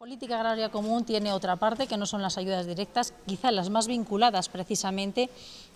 Política Agraria Común tiene otra parte, que no son las ayudas directas, quizá las más vinculadas precisamente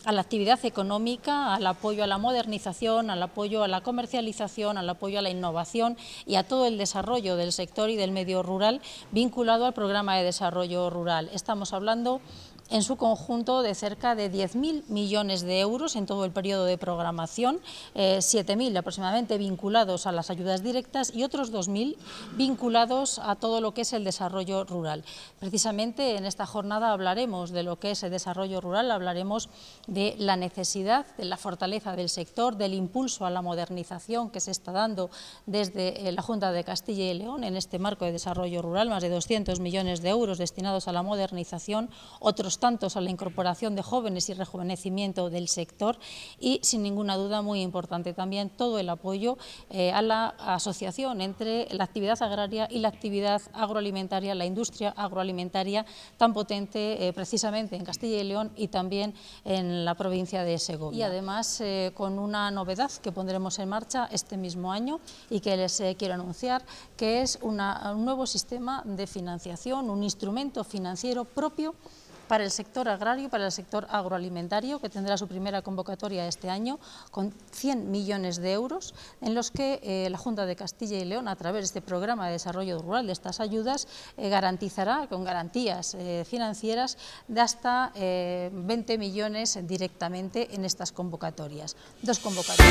a la actividad económica, al apoyo a la modernización, al apoyo a la comercialización, al apoyo a la innovación y a todo el desarrollo del sector y del medio rural vinculado al programa de desarrollo rural. Estamos hablando en su conjunto de cerca de 10.000 millones de euros en todo el periodo de programación, 7.000 eh, aproximadamente vinculados a las ayudas directas y otros 2.000 vinculados a todo lo que es el desarrollo desarrollo rural. Precisamente en esta jornada hablaremos de lo que es el desarrollo rural, hablaremos de la necesidad, de la fortaleza del sector, del impulso a la modernización que se está dando desde eh, la Junta de Castilla y León en este marco de desarrollo rural, más de 200 millones de euros destinados a la modernización, otros tantos a la incorporación de jóvenes y rejuvenecimiento del sector y, sin ninguna duda, muy importante también todo el apoyo eh, a la asociación entre la actividad agraria y la actividad agroalimentaria la industria agroalimentaria tan potente eh, precisamente en Castilla y León y también en la provincia de Segovia. Y además eh, con una novedad que pondremos en marcha este mismo año y que les eh, quiero anunciar, que es un nuevo sistema de financiación, un instrumento financiero propio para el sector agrario, para el sector agroalimentario, que tendrá su primera convocatoria este año, con 100 millones de euros, en los que eh, la Junta de Castilla y León, a través de este programa de desarrollo rural de estas ayudas, eh, garantizará con garantías eh, financieras de hasta 20 millones directamente en estas convocatorias. Dos convocatorias.